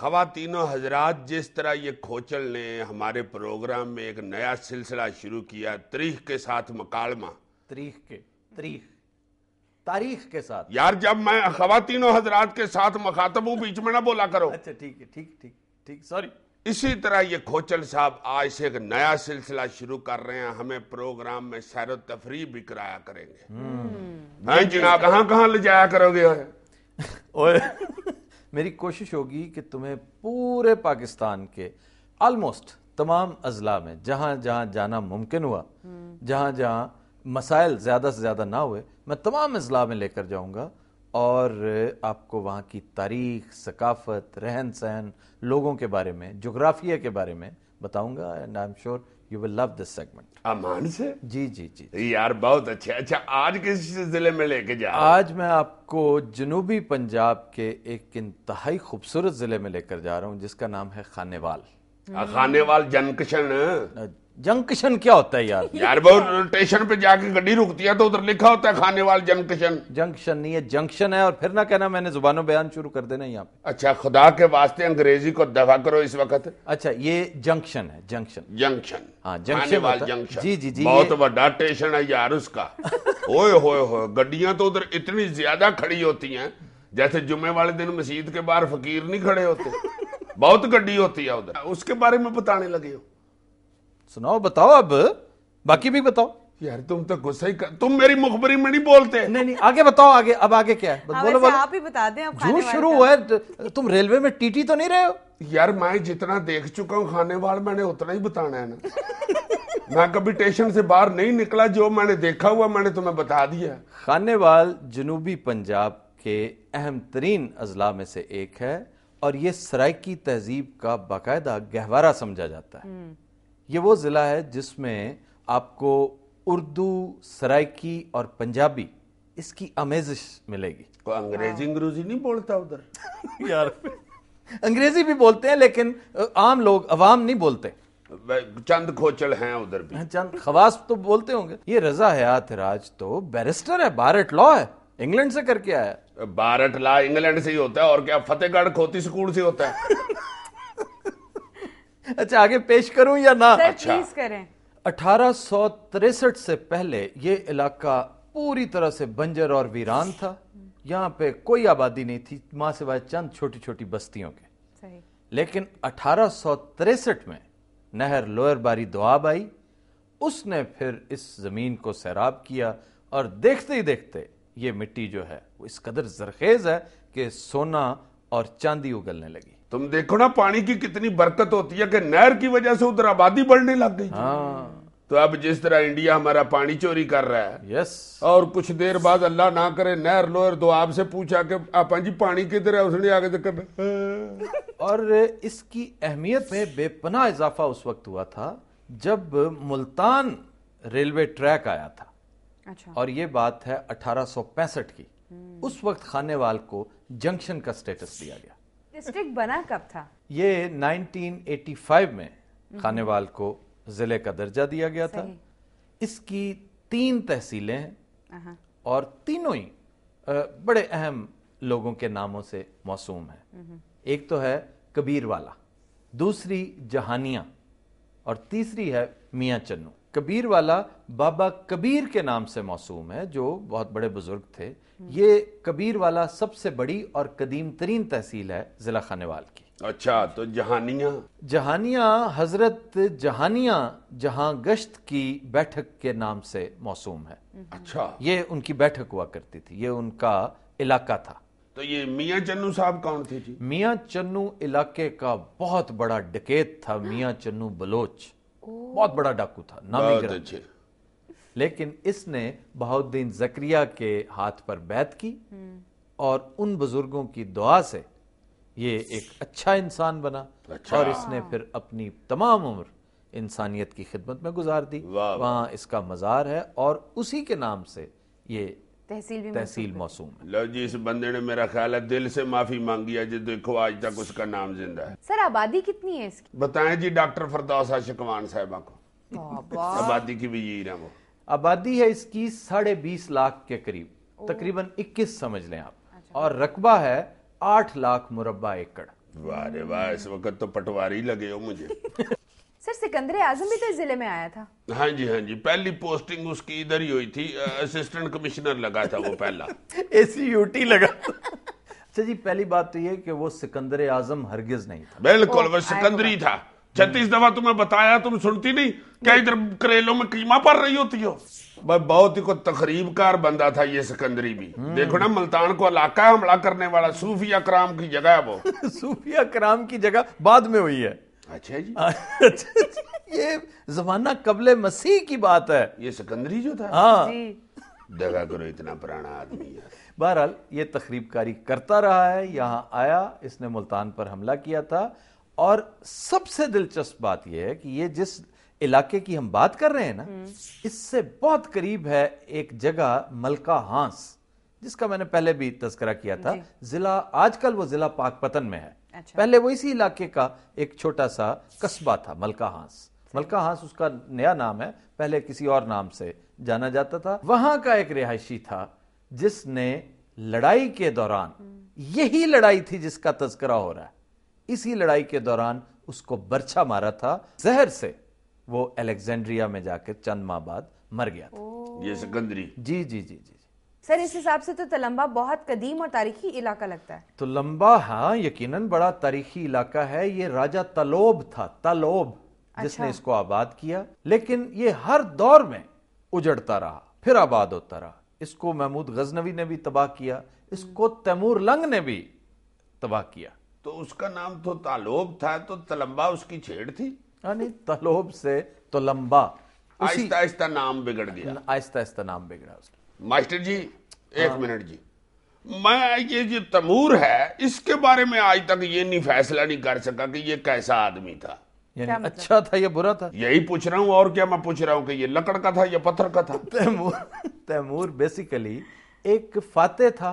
खातिन हजरात जिस तरह ये खोचल ने हमारे प्रोग्राम में एक नया सिलसिला शुरू किया तरीख के साथ मकालमा तरीख के तरीख तारीख के साथ यार जब मैं खातिन हजरात के साथ मखातब हूँ बीच में ना बोला करो अच्छा ठीक है ठीक ठीक ठीक सॉरी इसी तरह ये खोचल साहब आज से एक नया सिलसिला शुरू कर रहे हैं हमें प्रोग्राम में सैर तफरी भी कराया करेंगे हम्म। जनाब कहाँ कहाँ ले जाया करोगे मेरी कोशिश होगी कि तुम्हें पूरे पाकिस्तान के ऑलमोस्ट तमाम अजला में जहाँ जहाँ जाना मुमकिन हुआ जहाँ हम्म। जहाँ मसाइल ज़्यादा से ज़्यादा ना हुए मैं तमाम अजला में लेकर जाऊँगा और आपको वहाँ की तारीख सकाफत रहन सहन लोगों के बारे में जोग्राफिया के बारे में बताऊँगा and I am sure you will love this segment Aman से जी जी जी यार बहुत अच्छे अच्छा आज किस जिले में लेके जा आज मैं आपको जनूबी पंजाब के एक इंतहाई खूबसूरत जिले में लेकर जा रहा हूँ जिसका नाम है खानेवाल खानेवाल जनकशन जंक्शन क्या होता है यार यार वो स्टेशन पे जाके गड्डी रुकती है तो उधर लिखा होता है खाने वाले जंक्शन जंक्शन नहीं है जंक्शन है और फिर ना कहना मैंने जुबानों बयान शुरू कर देना यहाँ पे अच्छा खुदा के वास्ते अंग्रेजी को दफा करो इस वक्त अच्छा ये जंक्शन है जंक्शन जंक्शन हाँ जंक्शन जंक्शन जी जी जी बहुत बड़ा स्टेशन है यार उसका ओए होए होए गड्डियां तो उधर इतनी ज्यादा खड़ी होती हैं जैसे जुम्मे वाले दिन मस्जिद के बाहर फकीर नहीं खड़े होते बहुत गड्डी होती है उधर उसके बारे में बताने लगे हो सुनाओ बताओ अब बाकी भी बताओ यार तुम तो गुस्सा ही कर तुम मेरी मुखबरी में नहीं बोलते नहीं नहीं आगे बताओ आगे अब आगे क्या है हाँ, बोलो बोलो आप ही बता दें जो शुरू हुआ है तुम रेलवे में टीटी तो नहीं रहे हो यार मैं जितना देख चुका हूँ खाने वाल मैंने उतना ही बताना है ना मैं कभी स्टेशन से बाहर नहीं निकला जो मैंने देखा हुआ मैंने तुम्हें बता दिया खाने वाल जनूबी पंजाब के अहम तरीन अजला में से एक है और ये सराइकी तहजीब का बाकायदा गहवारा समझा जाता है हम्म। ये वो ज़िला है जिसमें आपको उर्दू सराइकी और पंजाबी इसकी अमेजिश मिलेगी को अंग्रेजी अंग्रेजी नहीं बोलता उधर यार अंग्रेजी भी बोलते हैं लेकिन आम लोग अवाम नहीं बोलते चंद खोचल हैं उधर भी हाँ, चंद खवास तो बोलते होंगे ये रजा हयात राज तो बैरिस्टर है बारट लॉ है इंग्लैंड से करके आया बारट लॉ इंग्लैंड से ही होता है और क्या फतेहगढ़ खोती स्कूल से होता है अच्छा आगे पेश करूं या ना अच्छा प्लीज करें अठारह से पहले ये इलाका पूरी तरह से बंजर और वीरान था यहाँ पे कोई आबादी नहीं थी से वाय चंद छोटी छोटी बस्तियों के लेकिन अठारह में नहर लोअर बारी दुआब आई उसने फिर इस ज़मीन को सैराब किया और देखते ही देखते ये मिट्टी जो है वो इस कदर जरखेज़ है कि सोना और चांदी उगलने लगी तुम देखो ना पानी की कितनी बरकत होती है कि नहर की वजह से उधर आबादी बढ़ने लग गई हाँ। तो अब जिस तरह इंडिया हमारा पानी चोरी कर रहा है यस और कुछ देर बाद अल्लाह ना करे नहर लोहर दो आपसे पूछा कि आप जी पानी किधर है उसने आगे तक और इसकी अहमियत में बेपना इजाफा उस वक्त हुआ था जब मुल्तान रेलवे ट्रैक आया था अच्छा। और ये बात है 1865 की हम्म। उस वक्त खानेवाल को जंक्शन का स्टेटस दिया गया डिस्ट्रिक्ट बना कब था ये 1985 में खानेवाल को जिले का दर्जा दिया गया था इसकी तीन तहसीलें हैं और तीनों ही बड़े अहम लोगों के नामों से मासूम है हम्म। एक तो है कबीर वाला दूसरी जहानिया और तीसरी है मियाँ चन्नू कबीर वाला बाबा कबीर के नाम से मौसूम है जो बहुत बड़े बुजुर्ग थे हम्म। ये कबीर वाला सबसे बड़ी और कदीम तरीन तहसील है जिला खानेवाल की अच्छा तो जहानिया जहानिया हजरत जहानिया जहां गश्त की बैठक के नाम से मौसूम है हम्म। अच्छा ये उनकी बैठक हुआ करती थी ये उनका इलाका था तो ये मियाँ चन्नू साहब कौन थे जी मियाँ चन्नू इलाके का बहुत बड़ा डकेत था मियाँ चन्नू बलोच बहुत बड़ा डाकू था नामी लेकिन इसने बहाउद्दीन जक्रिया के हाथ पर बैत की हम्म। और उन बुजुर्गों की दुआ से ये एक अच्छा इंसान बना अच्छा। और इसने फिर अपनी तमाम उम्र इंसानियत की खिदमत में गुजार दी वहां इसका मज़ार है और उसी के नाम से ये तहसील भी तहसील मौसूम लो जी इस बंदे ने मेरा ख्याल है दिल से माफी मांगी है जी देखो आज तक उसका नाम जिंदा है सर आबादी कितनी है इसकी बताएं जी डॉक्टर फरदौसा शिकवान साहबा को आबादी की भी यही वो आबादी है इसकी साढ़े बीस लाख के करीब तकरीबन इक्कीस समझ लें आप अच्छा। और रकबा है आठ लाख मुरबा एकड़ वाह वाह इस वक्त तो पटवारी लगे हो मुझे सर सिकंदर आजम भी तो इस जिले में आया था हाँ जी हाँ जी पहली पोस्टिंग उसकी इधर ही हुई थी असिस्टेंट कमिश्नर लगा था वो पहला एसीयूटी लगा अच्छा जी पहली बात तो ये कि वो सिकंदर आजम हरगिज नहीं था बिल्कुल वो सिकंदरी था छत्तीस दफा तुम्हें बताया तुम सुनती नहीं क्या इधर करेलों में कीमा पड़ रही होती हो भाई बहुत ही को तकरीबकार बंदा था ये सिकंदरी भी हम्म। देखो ना मुल्तान को इलाका हमला करने वाला सूफिया कराम की जगह है वो सूफिया कराम की जगह बाद में हुई है अच्छा जी ये जमाना कबल मसीह की बात है ये सिकंदरी जो था हाँ दगा करो इतना पुराना आदमी है बहरहाल ये तकरीबकारी करता रहा है यहाँ आया इसने मुल्तान पर हमला किया था और सबसे दिलचस्प बात यह है कि ये जिस इलाके की हम बात कर रहे हैं ना हम्म। इससे बहुत करीब है एक जगह मलका हांस जिसका मैंने पहले भी तस्करा किया था जिला आजकल वो जिला पाकपतन में है अच्छा। पहले वो इसी इलाके का एक छोटा सा कस्बा था मलका हांस मलका हांस उसका नया नाम है पहले किसी और नाम से जाना जाता था वहां का एक रिहायशी था जिसने लड़ाई के दौरान हम्म। यही लड़ाई थी जिसका तस्करा हो रहा है इसी लड़ाई के दौरान उसको बर्छा मारा था जहर से वो अलेक्जेंड्रिया में जाकर चंद माह बाद मर गया था ये सिकंदरी जी जी जी जी सर इस हिसाब से तो तलम्बा बहुत कदीम और तारीखी इलाका लगता है तो लंबा हाँ यकीनन बड़ा तारीखी इलाका है ये राजा तलोब था तलोब अच्छा। जिसने इसको आबाद किया लेकिन ये हर दौर में उजड़ता रहा फिर आबाद होता रहा इसको महमूद गजनवी ने भी तबाह किया इसको तैमूर लंग ने भी तबाह किया तो उसका नाम तो तालोब था तो तलम्बा उसकी छेड़ थी यानी हाँ, तलोब से तलम्बा आहिस्ता आहिस्ता नाम बिगड़ गया आहिस्ता आहिस्ता नाम बिगड़ा उसका मास्टर जी एक हाँ। मिनट जी मैं ये जो तमूर है इसके बारे में आज तक ये नहीं फैसला नहीं कर सका कि ये कैसा आदमी था यानी मतलब? अच्छा था या बुरा था यही पूछ रहा हूँ और क्या मैं पूछ रहा हूँ कि ये लकड़ का था या पत्थर का था तैमूर तैमूर बेसिकली एक फाते था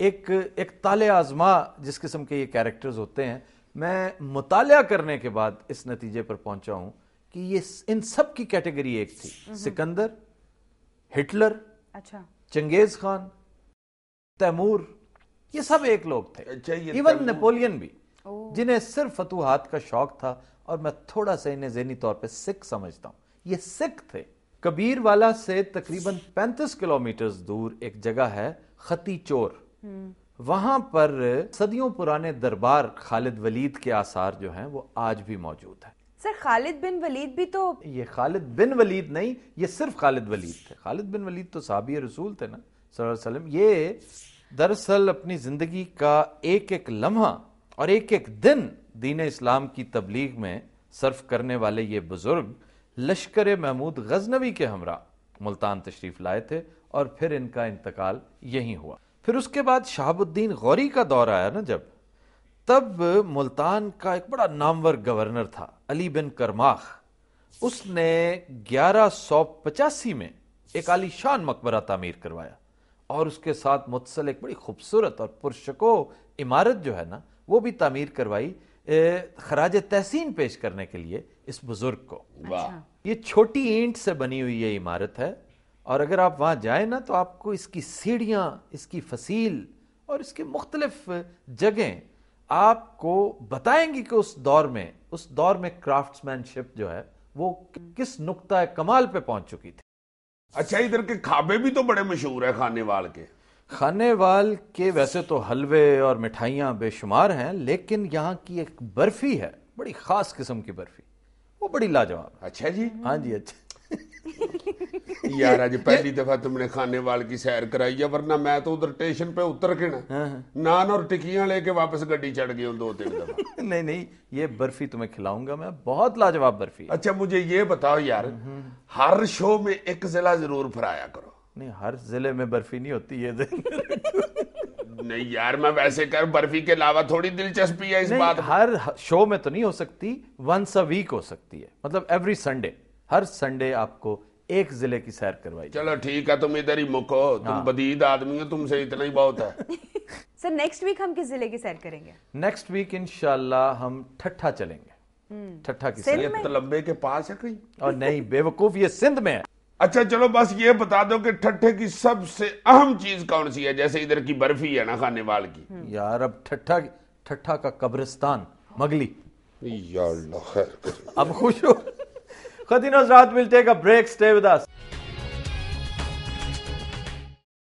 एक एक ताले आजमा जिस किस्म के ये कैरेक्टर्स होते हैं मैं मुताल करने के बाद इस नतीजे पर पहुंचा हूं कि ये इन सब की कैटेगरी एक थी हम्म। सिकंदर हिटलर अच्छा चंगेज खान तैमूर ये सब एक लोग थे अच्छा इवन नेपोलियन भी जिन्हें सिर्फ फतूहत का शौक था और मैं थोड़ा सा इन्हें जहनी तौर पर सिख समझता हूँ ये सिख थे कबीर वाला से तकरीबन 35 किलोमीटर दूर एक जगह है खती चोर हम्म। वहां पर सदियों पुराने दरबार खालिद वलीद के आसार जो हैं वो आज भी मौजूद है सर खालिद बिन वलीद भी तो ये खालिद बिन वलीद नहीं ये सिर्फ खालिद वलीद थे खालिद बिन वलीद तो साहबी रसूल थे ना सल्लम ये दरअसल अपनी ज़िंदगी का एक एक लम्हा और एक एक दिन दीन इस्लाम की तबलीग में सर्फ करने वाले ये बुज़ुर्ग लश्कर महमूद गजनवी के हमरा मुल्तान तशरीफ लाए थे और फिर इनका इंतकाल यहीं हुआ फिर उसके बाद शहाबुद्दीन गौरी का दौर आया ना जब तब मुल्तान का एक बड़ा नामवर गवर्नर था अली बिन करमाख उसने ग्यारह सौ पचासी में एक आलीशान मकबरा तामीर करवाया और उसके साथ मुतसल एक बड़ी खूबसूरत और पुरशको इमारत जो है ना वो भी तामीर करवाई खराज तहसीन पेश करने के लिए इस बुजुर्ग को अच्छा। ये छोटी ईंट से बनी हुई ये इमारत है और अगर आप वहाँ जाए ना तो आपको इसकी सीढ़ियाँ इसकी फसील और इसके मुख्तलिफ जगह आपको बताएंगी कि उस दौर में उस दौर में क्राफ्ट्समैनशिप जो है वो किस नुकता कमाल पे पहुंच चुकी थी अच्छा इधर के खाबे भी तो बड़े मशहूर है खाने वाल के खानेवाल के वैसे तो हलवे और मिठाइयां बेशुमार हैं लेकिन यहाँ की एक बर्फी है बड़ी खास किस्म की बर्फी वो बड़ी लाजवाब अच्छा जी हाँ जी अच्छा यार आज पहली दफा तुमने खाने वाल की सैर कराई है वरना मैं तो उधर स्टेशन पे उतर के ना हाँ, हाँ। नान और टिकिया लेके वापस गड्डी चढ़ गई दो तीन दफा नहीं नहीं ये बर्फी तुम्हें खिलाऊंगा मैं बहुत लाजवाब बर्फी अच्छा मुझे ये बताओ यार हम्म, हम्म। हर शो में एक जिला जरूर फराया करो नहीं हर जिले में बर्फी नहीं होती है नहीं यार मैं वैसे कर बर्फी के अलावा थोड़ी दिलचस्पी है इस बात हर शो में तो नहीं हो सकती वंस अ वीक हो सकती है मतलब एवरी संडे हर संडे आपको एक जिले की सैर करवाई चलो ठीक है तुम इधर ही मुको तुम हाँ। बदीद आदमी हो तुमसे इतना ही बहुत है सर नेक्स्ट वीक हम किस जिले की सैर करेंगे नेक्स्ट वीक इनशाला हम ठट्ठा चलेंगे हम्म। ठट्ठा की सैर तलबे तो के पास है कहीं और नहीं बेवकूफ ये सिंध में है अच्छा चलो बस ये बता दो कि ठट्ठे की सबसे अहम चीज कौन सी है जैसे इधर की बर्फी है ना खाने वाल की हम्म। यार अब ठट्ठा ठट्ठा का कब्रिस्तान मगली यार अब खुश हो Khadim Hazrat will take a break. Stay with us.